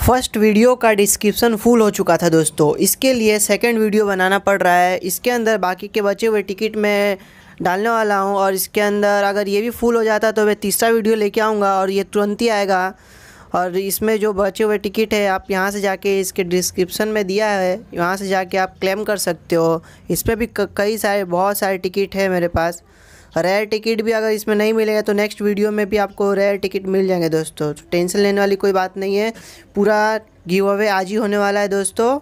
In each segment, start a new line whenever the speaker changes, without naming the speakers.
first video का description full हो चुका था दोस्तों इसके लिए सेकंड वीडियो बनाना पड़ रहा है इसके अंदर बाकी के बचे हुए टिकट में डालने वाला हूँ और इसके अंदर अगर ये भी फुल हो जाता तो मैं तीसरा वीडियो लेके आऊँगा और ये तुरंत ही आएगा और इसमें जो बचे हुए टिकट है आप यहाँ से जाके इसके डिस्क्रिप्शन में दिया है यहाँ से जाके आप क्लेम कर सकते हो इसमें भी कई सारे बहुत सारे टिकट है मेरे पास रेयर टिकट भी अगर इसमें नहीं मिलेगा तो नेक्स्ट वीडियो में भी आपको रेयर टिकट मिल जाएंगे दोस्तों टेंशन तो लेने वाली कोई बात नहीं है पूरा गिव अवे आज ही होने वाला है दोस्तों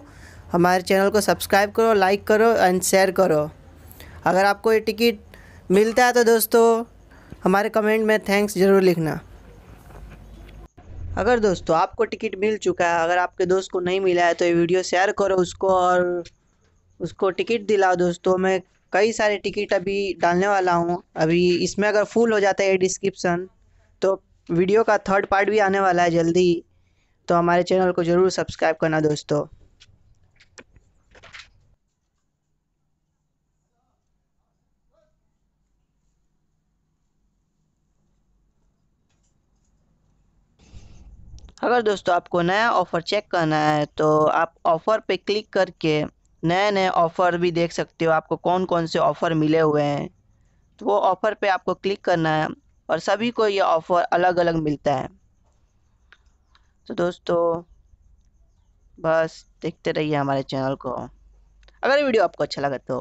हमारे चैनल को सब्सक्राइब करो लाइक करो एंड शेयर करो अगर आपको ये टिकट मिलता है तो दोस्तों हमारे कमेंट में थैंक्स ज़रूर लिखना अगर दोस्तों आपको टिकट मिल चुका है अगर आपके दोस्त को नहीं मिला है तो ये वीडियो शेयर करो उसको और उसको टिकट दिलाओ दोस्तों मैं कई सारे टिकट अभी डालने वाला हूँ अभी इसमें अगर फुल हो जाता है ये डिस्क्रिप्सन तो वीडियो का थर्ड पार्ट भी आने वाला है जल्दी तो हमारे चैनल को ज़रूर सब्सक्राइब करना दोस्तों अगर दोस्तों आपको नया ऑफ़र चेक करना है तो आप ऑफ़र पे क्लिक करके नए नए ऑफ़र भी देख सकते हो आपको कौन कौन से ऑफ़र मिले हुए हैं तो वो ऑफ़र पे आपको क्लिक करना है और सभी को ये ऑफ़र अलग अलग मिलता है तो दोस्तों बस देखते रहिए हमारे चैनल को अगर वीडियो आपको अच्छा लगा तो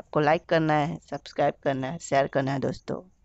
आपको लाइक करना है सब्सक्राइब करना है शेयर करना है दोस्तों